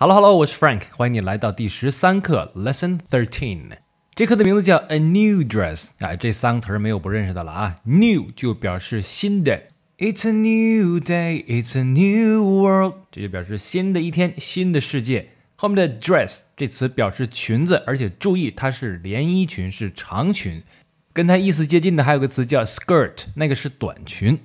Hello，Hello，我是 Frank，欢迎你来到第十三课，Lesson Thirteen。这课的名字叫 A New Dress。啊，这三个词儿没有不认识的了啊。New 就表示新的。It's a new day, it's a new world。这就表示新的一天，新的世界。后面的 Dress 这词表示裙子，而且注意它是连衣裙，是长裙。跟它意思接近的还有个词叫 Skirt，那个是短裙。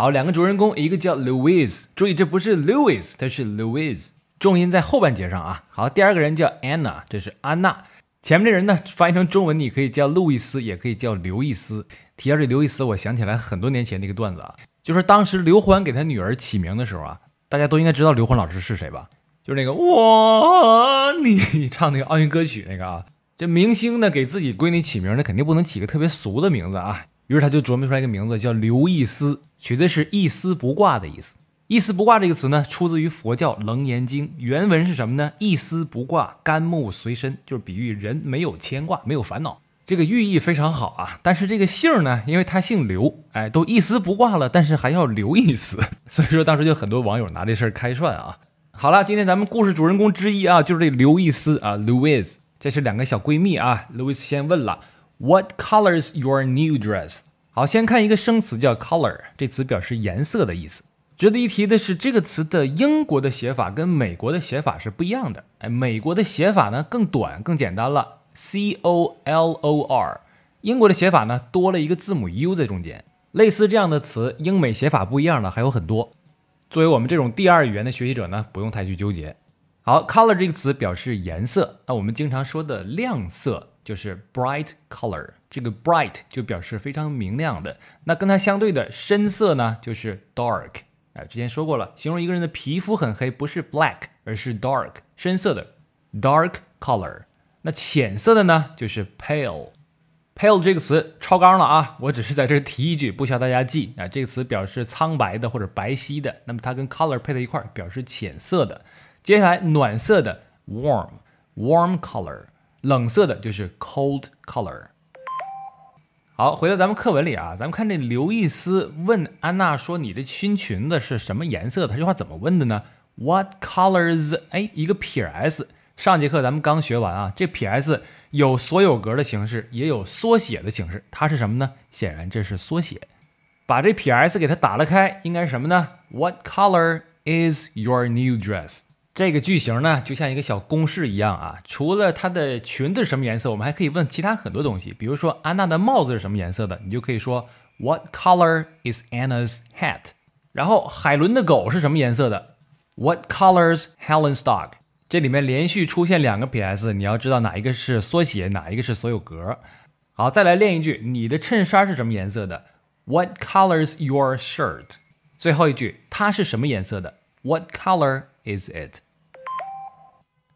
好，两个主人公，一个叫 Louis，注意这不是 Louis，它是 Louise，重音在后半截上啊。好，第二个人叫 Anna，这是安娜。前面这人呢，翻译成中文，你可以叫路易斯，也可以叫刘易斯。提到这刘易斯，我想起来很多年前的一个段子啊，就是当时刘欢给他女儿起名的时候啊，大家都应该知道刘欢老师是谁吧？就是那个哇，你唱那个奥运歌曲那个啊，这明星呢给自己闺女起名，那肯定不能起个特别俗的名字啊。于是他就琢磨出来一个名字，叫刘易斯，取的是“一丝不挂”的意思。“一丝不挂”这个词呢，出自于佛教《楞严经》，原文是什么呢？“一丝不挂，甘木随身”，就是比喻人没有牵挂，没有烦恼。这个寓意非常好啊。但是这个姓儿呢，因为他姓刘，哎，都一丝不挂了，但是还要刘一丝，所以说当时就很多网友拿这事儿开涮啊。好了，今天咱们故事主人公之一啊，就是这刘易斯啊，Louis。这是两个小闺蜜啊，Louis 先问了。What color is your new dress？好，先看一个生词，叫 color，这词表示颜色的意思。值得一提的是，这个词的英国的写法跟美国的写法是不一样的。哎，美国的写法呢更短更简单了，c o l o r。英国的写法呢多了一个字母 u 在中间。类似这样的词，英美写法不一样的还有很多。作为我们这种第二语言的学习者呢，不用太去纠结。好，color 这个词表示颜色。那我们经常说的亮色。就是 bright color，这个 bright 就表示非常明亮的。那跟它相对的深色呢，就是 dark。哎，之前说过了，形容一个人的皮肤很黑，不是 black，而是 dark，深色的 dark color。那浅色的呢，就是 pale。pale 这个词超纲了啊，我只是在这提一句，不需要大家记啊。这个词表示苍白的或者白皙的。那么它跟 color 配在一块，表示浅色的。接下来暖色的 warm，warm color。冷色的就是 cold color。好，回到咱们课文里啊，咱们看这刘易斯问安娜说：“你的新裙子是什么颜色的？”他这话怎么问的呢？What colors？哎，一个撇 s。上节课咱们刚学完啊，这撇 s 有所有格的形式，也有缩写的形式，它是什么呢？显然这是缩写。把这撇 s 给它打了开，应该是什么呢？What color is your new dress？这个句型呢，就像一个小公式一样啊。除了它的裙子什么颜色，我们还可以问其他很多东西。比如说安娜的帽子是什么颜色的，你就可以说 What color is Anna's hat？然后海伦的狗是什么颜色的？What color's Helen's dog？这里面连续出现两个 's，你要知道哪一个是缩写，哪一个是所有格。好，再来练一句，你的衬衫是什么颜色的？What color's your shirt？最后一句，它是什么颜色的？What color is it？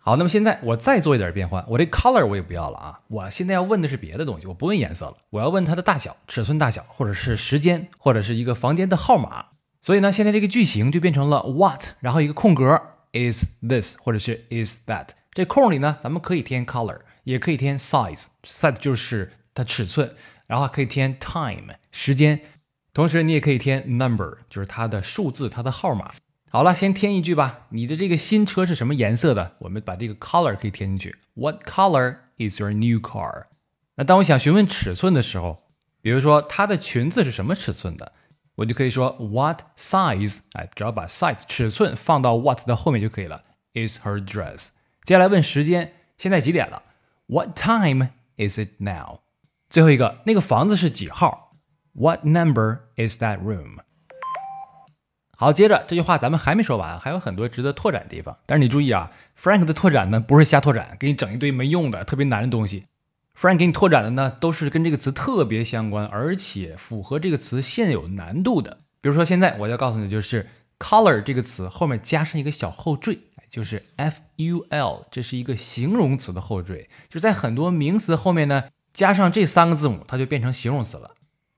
好，那么现在我再做一点变换，我这 color 我也不要了啊，我现在要问的是别的东西，我不问颜色了，我要问它的大小、尺寸大小，或者是时间，或者是一个房间的号码。所以呢，现在这个句型就变成了 what，然后一个空格 is this，或者是 is that，这空里呢，咱们可以填 color，也可以填 size，size 就是它尺寸，然后可以填 time 时间，同时你也可以填 number，就是它的数字、它的号码。好了，先添一句吧。你的这个新车是什么颜色的？我们把这个 color 可以添进去。What color is your new car？那当我想询问尺寸的时候，比如说她的裙子是什么尺寸的，我就可以说 What size？哎，只要把 size 尺寸放到 what 的后面就可以了。Is her dress？接下来问时间，现在几点了？What time is it now？最后一个，那个房子是几号？What number is that room？好，接着这句话咱们还没说完，还有很多值得拓展的地方。但是你注意啊，Frank 的拓展呢不是瞎拓展，给你整一堆没用的、特别难的东西。Frank 给你拓展的呢都是跟这个词特别相关，而且符合这个词现有难度的。比如说现在我要告诉你，就是 color 这个词后面加上一个小后缀，就是 ful，这是一个形容词的后缀，就在很多名词后面呢加上这三个字母，它就变成形容词了。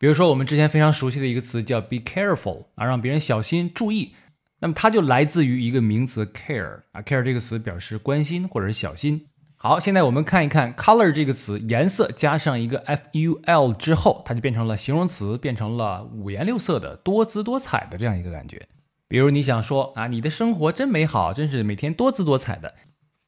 比如说，我们之前非常熟悉的一个词叫 be careful 啊，让别人小心注意。那么它就来自于一个名词 care 啊，care 这个词表示关心或者是小心。好，现在我们看一看 color 这个词，颜色加上一个 ful 之后，它就变成了形容词，变成了五颜六色的、多姿多彩的这样一个感觉。比如你想说啊，你的生活真美好，真是每天多姿多彩的。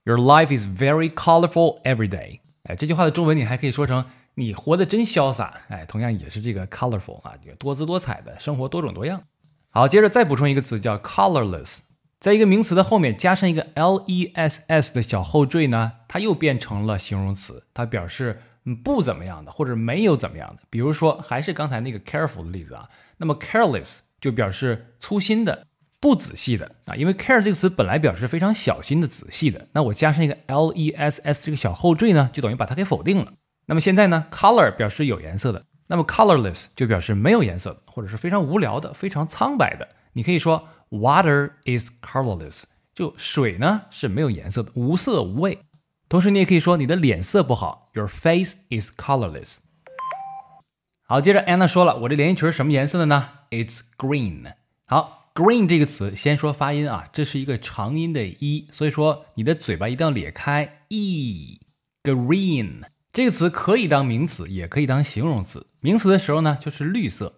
Your life is very colorful every day。哎，这句话的中文你还可以说成。你活得真潇洒，哎，同样也是这个 colorful 啊，个多姿多彩的生活，多种多样。好，接着再补充一个词叫 colorless，在一个名词的后面加上一个 l-e-s-s 的小后缀呢，它又变成了形容词，它表示不怎么样的或者没有怎么样的。比如说，还是刚才那个 careful 的例子啊，那么 careless 就表示粗心的、不仔细的啊，因为 care 这个词本来表示非常小心的、仔细的，那我加上一个 l-e-s-s 这个小后缀呢，就等于把它给否定了。那么现在呢，color 表示有颜色的，那么 colorless 就表示没有颜色的，或者是非常无聊的、非常苍白的。你可以说，water is colorless，就水呢是没有颜色的，无色无味。同时你也可以说，你的脸色不好，your face is colorless。好，接着 Anna 说了，我这连衣裙是什么颜色的呢？It's green。好，green 这个词先说发音啊，这是一个长音的 e，所以说你的嘴巴一定要咧开，e green。这个词可以当名词，也可以当形容词。名词的时候呢，就是绿色；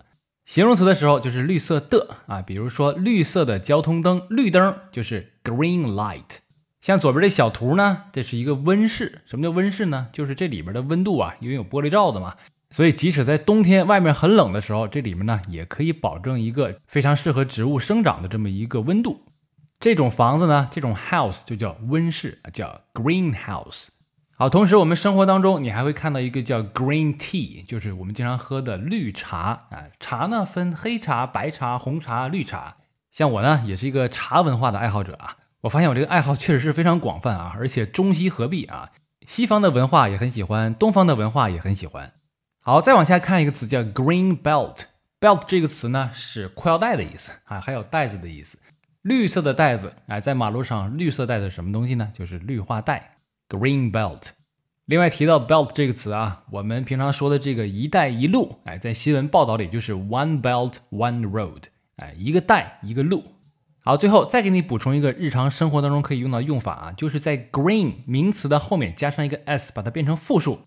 形容词的时候，就是绿色的啊。比如说，绿色的交通灯，绿灯就是 green light。像左边这小图呢，这是一个温室。什么叫温室呢？就是这里边的温度啊，因为有玻璃罩子嘛，所以即使在冬天外面很冷的时候，这里面呢也可以保证一个非常适合植物生长的这么一个温度。这种房子呢，这种 house 就叫温室，叫 greenhouse。好，同时我们生活当中，你还会看到一个叫 green tea，就是我们经常喝的绿茶啊。茶呢分黑茶、白茶、红茶、绿茶。像我呢，也是一个茶文化的爱好者啊。我发现我这个爱好确实是非常广泛啊，而且中西合璧啊。西方的文化也很喜欢，东方的文化也很喜欢。好，再往下看一个词叫 green belt。belt 这个词呢是裤腰带的意思啊，还有袋子的意思。绿色的袋子，哎，在马路上绿色袋子什么东西呢？就是绿化带。Green belt。另外提到 belt 这个词啊，我们平常说的这个“一带一路”，哎，在新闻报道里就是 one belt one road。哎，一个带，一个路。好，最后再给你补充一个日常生活当中可以用到的用法啊，就是在 green 名词的后面加上一个 s，把它变成复数，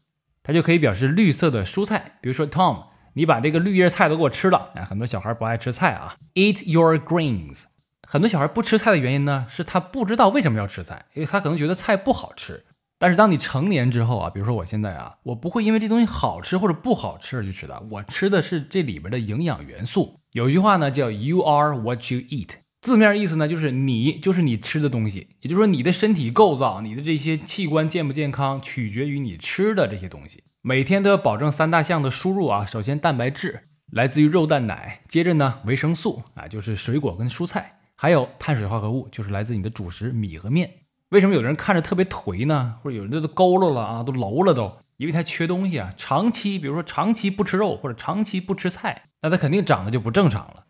它就可以表示绿色的蔬菜。比如说 Tom，你把这个绿叶菜都给我吃了。哎，很多小孩不爱吃菜啊。Eat your greens。很多小孩不吃菜的原因呢，是他不知道为什么要吃菜，因为他可能觉得菜不好吃。但是当你成年之后啊，比如说我现在啊，我不会因为这东西好吃或者不好吃而去吃的，我吃的是这里边的营养元素。有一句话呢叫 “You are what you eat”，字面意思呢就是你就是你吃的东西，也就是说你的身体构造、你的这些器官健不健康，取决于你吃的这些东西。每天都要保证三大项的输入啊，首先蛋白质来自于肉、蛋、奶，接着呢维生素啊就是水果跟蔬菜，还有碳水化合物就是来自你的主食米和面。为什么有人看着特别颓呢？或者有人都都佝偻了啊，都楼了都，因为他缺东西啊。长期，比如说长期不吃肉，或者长期不吃菜，那他肯定长得就不正常了。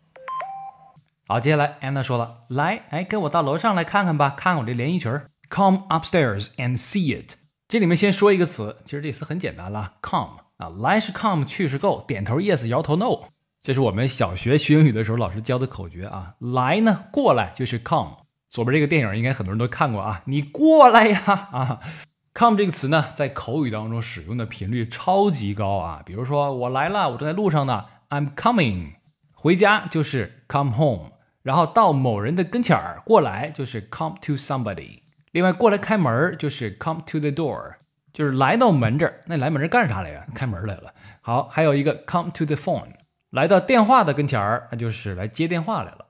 好，接下来安娜说了，来，哎，跟我到楼上来看看吧，看看我这连衣裙。Come upstairs and see it。这里面先说一个词，其实这词很简单了，come 啊，来是 come，去是 go。点头 yes，摇头 no，这是我们小学学英语的时候老师教的口诀啊。来呢，过来就是 come。左边这个电影应该很多人都看过啊，你过来呀啊，come 这个词呢，在口语当中使用的频率超级高啊。比如说，我来了，我正在路上呢，I'm coming。回家就是 come home，然后到某人的跟前儿过来就是 come to somebody。另外，过来开门就是 come to the door，就是来到门这儿。那来门这儿干啥来着？开门来了。好，还有一个 come to the phone，来到电话的跟前儿，那就是来接电话来了。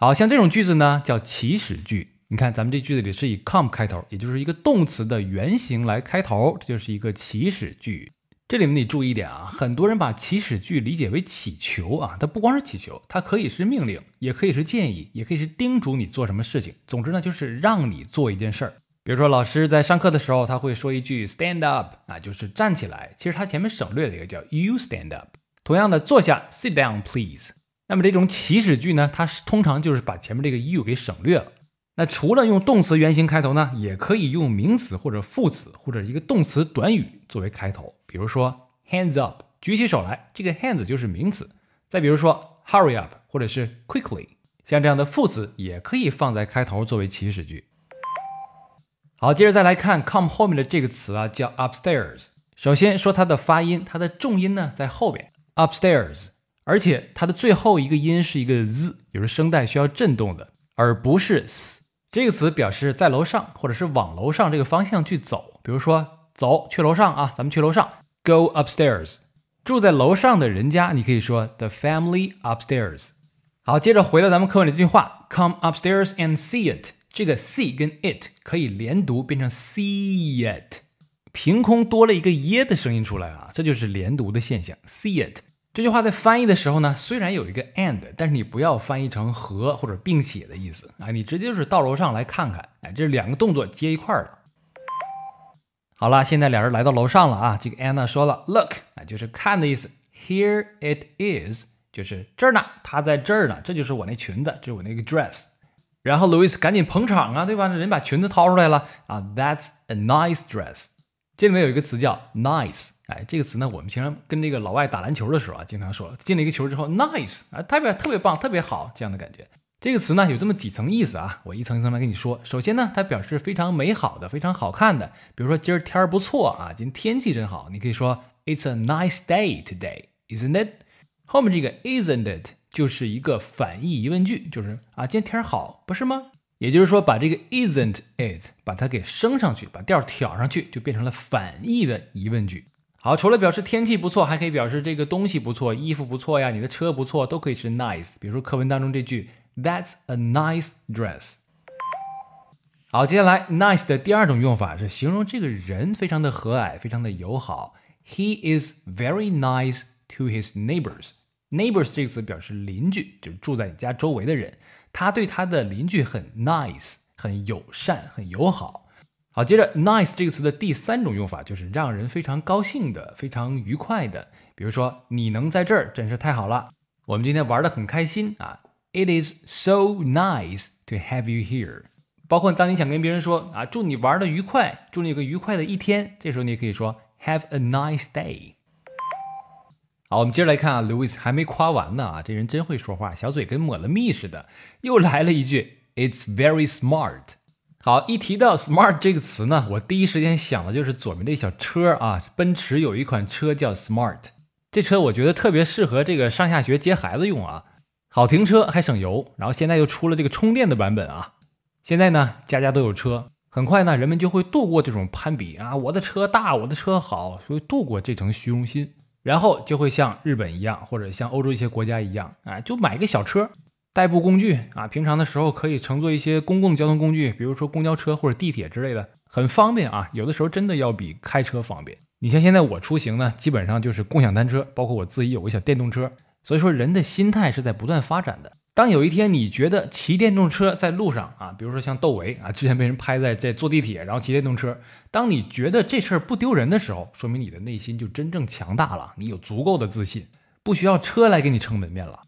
好像这种句子呢叫祈使句。你看，咱们这句子里是以 come 开头，也就是一个动词的原形来开头，这就是一个祈使句。这里面你注意一点啊，很多人把祈使句理解为祈求啊，它不光是祈求，它可以是命令，也可以是建议，也可以是叮嘱你做什么事情。总之呢，就是让你做一件事儿。比如说老师在上课的时候，他会说一句 stand up，啊，就是站起来。其实他前面省略了一个叫 you stand up。同样的，坐下 sit down please。那么这种起始句呢，它通常就是把前面这个 you 给省略了。那除了用动词原形开头呢，也可以用名词或者副词或者一个动词短语作为开头。比如说 hands up，举起手来，这个 hands 就是名词。再比如说 hurry up，或者是 quickly，像这样的副词也可以放在开头作为起始句。好，接着再来看 come 后面的这个词啊，叫 upstairs。首先说它的发音，它的重音呢在后边，upstairs。而且它的最后一个音是一个 z，也是声带需要震动的，而不是 s。这个词表示在楼上，或者是往楼上这个方向去走。比如说，走去楼上啊，咱们去楼上。Go upstairs。住在楼上的人家，你可以说 the family upstairs。好，接着回到咱们课文里这句话，Come upstairs and see it。这个 see 跟 it 可以连读变成 see it，凭空多了一个耶的声音出来啊，这就是连读的现象。See it。这句话在翻译的时候呢，虽然有一个 and，但是你不要翻译成和或者并且的意思啊，你直接就是到楼上来看看，哎，这两个动作接一块儿了。好了，现在俩人来到楼上了啊，这个安娜说了，look，啊就是看的意思，here it is 就是这儿呢，她在这儿呢，这就是我那裙子，就是我那个 dress，然后 Louis 赶紧捧场啊，对吧？人把裙子掏出来了啊，that's a nice dress，这里面有一个词叫 nice。哎，这个词呢，我们平常跟这个老外打篮球的时候啊，经常说进了一个球之后，nice 啊，特表特别棒、特别好这样的感觉。这个词呢，有这么几层意思啊，我一层一层来跟你说。首先呢，它表示非常美好的、非常好看的，比如说今儿天儿不错啊，今天天气真好，你可以说 It's a nice day today, isn't it？后面这个 isn't it 就是一个反义疑问句，就是啊，今天天儿好，不是吗？也就是说，把这个 isn't it 把它给升上去，把调挑上去，就变成了反义的疑问句。好，除了表示天气不错，还可以表示这个东西不错、衣服不错呀、你的车不错，都可以是 nice。比如说课文当中这句 That's a nice dress。好，接下来 nice 的第二种用法是形容这个人非常的和蔼、非常的友好。He is very nice to his neighbors。neighbors 这个词表示邻居，就是住在你家周围的人。他对他的邻居很 nice，很友善，很友好。好，接着 nice 这个词的第三种用法就是让人非常高兴的、非常愉快的。比如说，你能在这儿真是太好了。我们今天玩的很开心啊！It is so nice to have you here。包括当你想跟别人说啊，祝你玩的愉快，祝你有个愉快的一天，这时候你也可以说 Have a nice day。好，我们接着来看啊，Louis 还没夸完呢啊，这人真会说话，小嘴跟抹了蜜似的，又来了一句 It's very smart。好，一提到 smart 这个词呢，我第一时间想的就是左边这小车啊，奔驰有一款车叫 smart，这车我觉得特别适合这个上下学接孩子用啊，好停车还省油，然后现在又出了这个充电的版本啊。现在呢，家家都有车，很快呢，人们就会度过这种攀比啊，我的车大，我的车好，所以度过这层虚荣心，然后就会像日本一样，或者像欧洲一些国家一样，啊，就买一个小车。代步工具啊，平常的时候可以乘坐一些公共交通工具，比如说公交车或者地铁之类的，很方便啊。有的时候真的要比开车方便。你像现在我出行呢，基本上就是共享单车，包括我自己有个小电动车。所以说，人的心态是在不断发展的。当有一天你觉得骑电动车在路上啊，比如说像窦唯啊，之前被人拍在在坐地铁然后骑电动车，当你觉得这事儿不丢人的时候，说明你的内心就真正强大了，你有足够的自信，不需要车来给你撑门面了。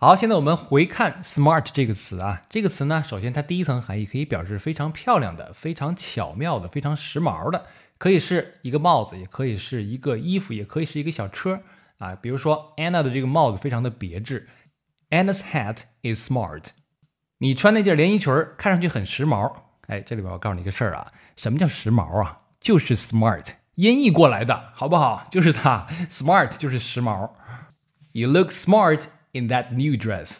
好，现在我们回看 smart 这个词啊，这个词呢，首先它第一层含义可以表示非常漂亮的、非常巧妙的、非常时髦的，可以是一个帽子，也可以是一个衣服，也可以是一个小车啊。比如说 Anna 的这个帽子非常的别致，Anna's hat is smart。你穿那件连衣裙看上去很时髦。哎，这里边我告诉你一个事儿啊，什么叫时髦啊？就是 smart 音译过来的，好不好？就是它 smart 就是时髦。You look smart。In that new dress。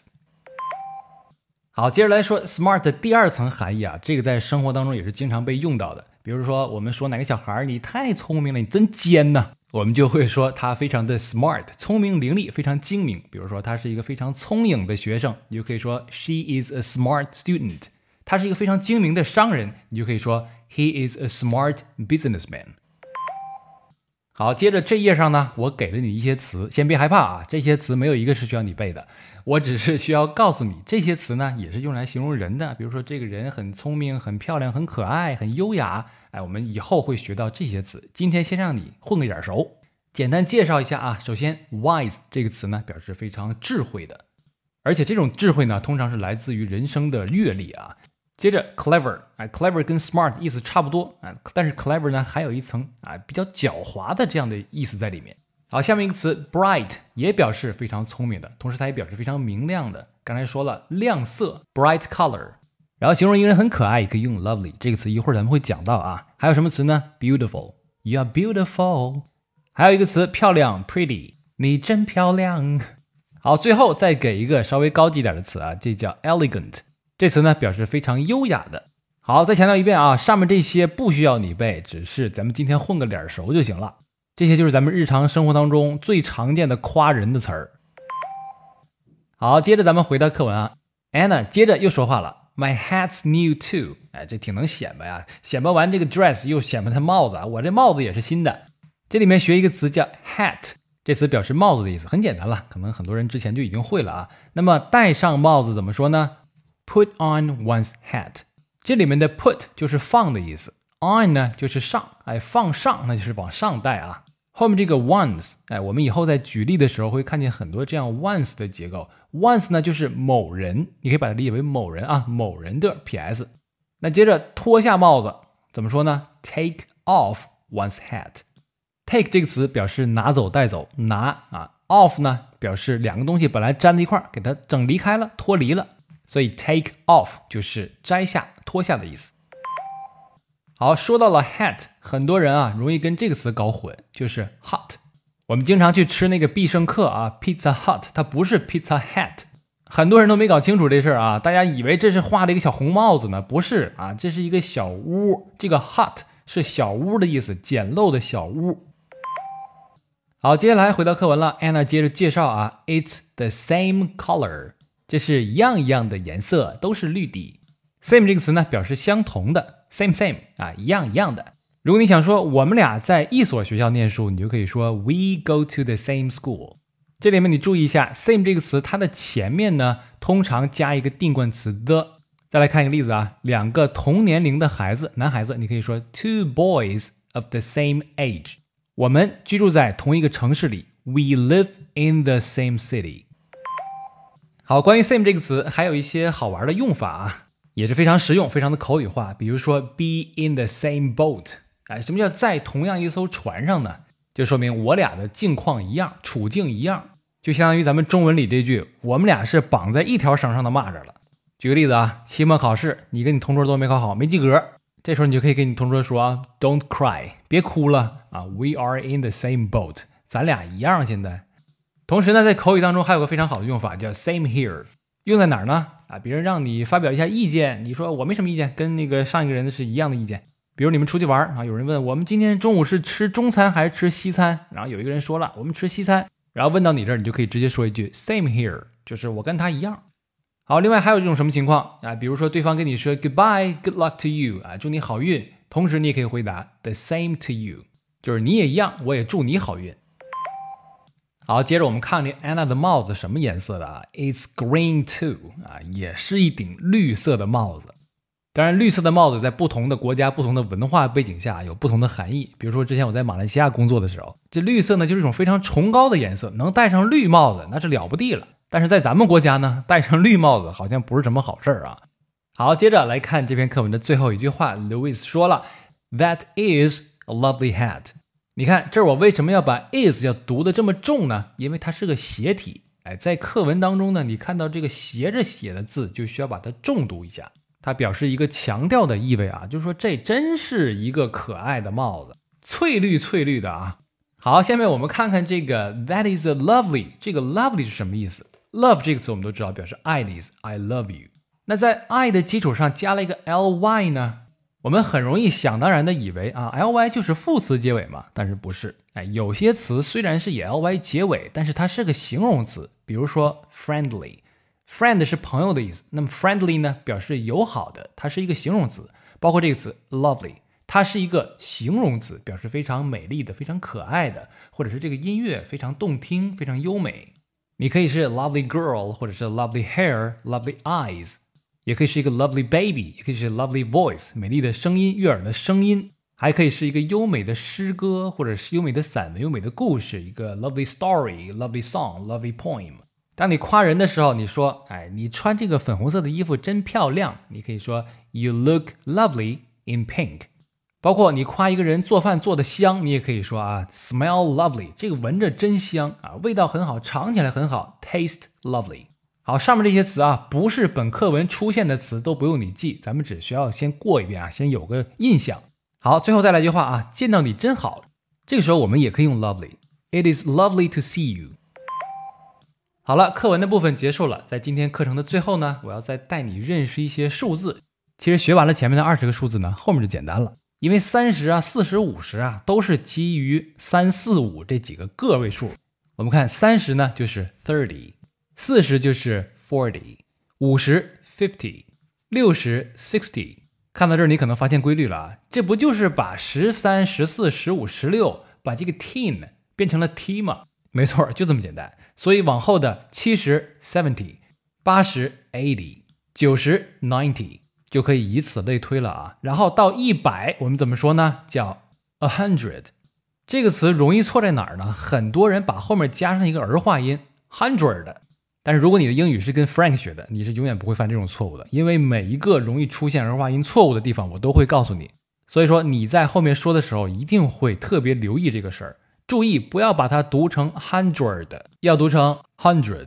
好，接着来说 smart 的第二层含义啊，这个在生活当中也是经常被用到的。比如说，我们说哪个小孩儿你太聪明了，你真尖呐，我们就会说他非常的 smart，聪明伶俐，非常精明。比如说，他是一个非常聪颖的学生，你就可以说 she is a smart student。他是一个非常精明的商人，你就可以说 he is a smart businessman。好，接着这页上呢，我给了你一些词，先别害怕啊，这些词没有一个是需要你背的，我只是需要告诉你，这些词呢也是用来形容人的，比如说这个人很聪明、很漂亮、很可爱、很优雅，哎，我们以后会学到这些词，今天先让你混个眼熟，简单介绍一下啊。首先，wise 这个词呢表示非常智慧的，而且这种智慧呢通常是来自于人生的阅历啊。接着，clever，哎，clever 跟 smart 意思差不多啊，但是 clever 呢还有一层啊比较狡猾的这样的意思在里面。好，下面一个词，bright 也表示非常聪明的，同时它也表示非常明亮的。刚才说了亮色，bright color。然后形容一个人很可爱，也可以用 lovely 这个词，一会儿咱们会讲到啊。还有什么词呢？beautiful，you are beautiful。还有一个词，漂亮，pretty，你真漂亮。好，最后再给一个稍微高级点的词啊，这叫 elegant。这词呢，表示非常优雅的。好，再强调一遍啊，上面这些不需要你背，只是咱们今天混个脸熟就行了。这些就是咱们日常生活当中最常见的夸人的词儿。好，接着咱们回到课文啊，Anna 接着又说话了，My hat's new too。哎，这挺能显摆啊，显摆完这个 dress 又显摆他帽子啊，我这帽子也是新的。这里面学一个词叫 hat，这词表示帽子的意思，很简单了，可能很多人之前就已经会了啊。那么戴上帽子怎么说呢？Put on one's hat，这里面的 put 就是放的意思，on 呢就是上，哎，放上那就是往上戴啊。后面这个 ones，哎，我们以后在举例的时候会看见很多这样 ones 的结构。ones 呢就是某人，你可以把它理解为某人啊，某人的。P.S. 那接着脱下帽子怎么说呢？Take off one's hat。Take 这个词表示拿走、带走、拿啊。Off 呢表示两个东西本来粘在一块儿，给它整离开了、脱离了。所以 take off 就是摘下、脱下的意思。好，说到了 hat，很多人啊容易跟这个词搞混，就是 h o t 我们经常去吃那个必胜客啊，pizza hut，它不是 pizza hat。很多人都没搞清楚这事儿啊，大家以为这是画了一个小红帽子呢？不是啊，这是一个小屋，这个 hut 是小屋的意思，简陋的小屋。好，接下来回到课文了，Anna 接着介绍啊，It's the same color。这是一样一样的颜色，都是绿底。Same 这个词呢，表示相同的。Same same 啊，一样一样的。如果你想说我们俩在一所学校念书，你就可以说 We go to the same school。这里面你注意一下，same 这个词它的前面呢，通常加一个定冠词 the。再来看一个例子啊，两个同年龄的孩子，男孩子，你可以说 Two boys of the same age。我们居住在同一个城市里，We live in the same city。好，关于 same 这个词，还有一些好玩的用法，啊，也是非常实用，非常的口语化。比如说，be in the same boat 啊，什么叫在同样一艘船上呢？就说明我俩的境况一样，处境一样，就相当于咱们中文里这句，我们俩是绑在一条绳上的蚂蚱了。举个例子啊，期末考试，你跟你同桌都没考好，没及格，这时候你就可以跟你同桌说 don't cry，别哭了啊，we are in the same boat，咱俩一样现在。同时呢，在口语当中还有个非常好的用法，叫 same here，用在哪儿呢？啊，别人让你发表一下意见，你说我没什么意见，跟那个上一个人的是一样的意见。比如你们出去玩啊，有人问我们今天中午是吃中餐还是吃西餐，然后有一个人说了我们吃西餐，然后问到你这儿，你就可以直接说一句 same here，就是我跟他一样。好，另外还有这种什么情况啊？比如说对方跟你说 goodbye，good luck to you，啊，祝你好运，同时你也可以回答 the same to you，就是你也一样，我也祝你好运。好，接着我们看那 Anna 的帽子什么颜色的啊？It's green too 啊，也是一顶绿色的帽子。当然，绿色的帽子在不同的国家、不同的文化背景下有不同的含义。比如说，之前我在马来西亚工作的时候，这绿色呢就是一种非常崇高的颜色，能戴上绿帽子那是了不地了。但是在咱们国家呢，戴上绿帽子好像不是什么好事儿啊。好，接着来看这篇课文的最后一句话，Louis 说了，That is a lovely hat。你看，这我为什么要把 is 要读的这么重呢？因为它是个斜体，哎，在课文当中呢，你看到这个斜着写的字，就需要把它重读一下，它表示一个强调的意味啊。就是说这真是一个可爱的帽子，翠绿翠绿的啊。好，下面我们看看这个 that is a lovely，这个 lovely 是什么意思？love 这个词我们都知道，表示爱的意思，I love you。那在爱的基础上加了一个 ly 呢？我们很容易想当然的以为啊，ly 就是副词结尾嘛，但是不是？哎，有些词虽然是以 ly 结尾，但是它是个形容词。比如说 friendly，friend 是朋友的意思，那么 friendly 呢，表示友好的，它是一个形容词。包括这个词 lovely，它是一个形容词，表示非常美丽的、非常可爱的，或者是这个音乐非常动听、非常优美。你可以是 lovely girl，或者是 lovely hair，lovely eyes。也可以是一个 lovely baby，也可以是 lovely voice，美丽的声音，悦耳的声音，还可以是一个优美的诗歌，或者是优美的散文，优美的故事，一个 lovely story，lovely song，lovely poem。当你夸人的时候，你说，哎，你穿这个粉红色的衣服真漂亮，你可以说 you look lovely in pink。包括你夸一个人做饭做的香，你也可以说啊，smell lovely，这个闻着真香啊，味道很好，尝起来很好，taste lovely。好，上面这些词啊，不是本课文出现的词都不用你记，咱们只需要先过一遍啊，先有个印象。好，最后再来一句话啊，见到你真好。这个时候我们也可以用 lovely，It is lovely to see you。好了，课文的部分结束了，在今天课程的最后呢，我要再带你认识一些数字。其实学完了前面的二十个数字呢，后面就简单了，因为三十啊、四十五十啊，都是基于三四五这几个个位数。我们看三十呢，就是 thirty。四十就是 forty，五十 fifty，六十 sixty。看到这儿，你可能发现规律了啊，这不就是把十三、十四、十五、十六把这个 teen 变成了 t 吗？没错，就这么简单。所以往后的七十 seventy，八十 eighty，九十 ninety，就可以以此类推了啊。然后到一百，我们怎么说呢？叫 a hundred。这个词容易错在哪儿呢？很多人把后面加上一个儿化音 hundred 但是如果你的英语是跟 Frank 学的，你是永远不会犯这种错误的，因为每一个容易出现儿化音错误的地方，我都会告诉你。所以说你在后面说的时候，一定会特别留意这个事儿，注意不要把它读成 hundred，要读成 hundred。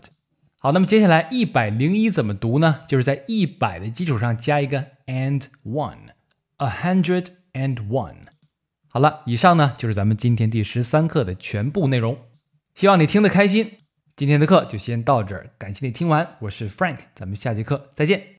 好，那么接下来一百零一怎么读呢？就是在一百的基础上加一个 and one，a hundred and one。好了，以上呢就是咱们今天第十三课的全部内容，希望你听得开心。今天的课就先到这儿，感谢你听完。我是 Frank，咱们下节课再见。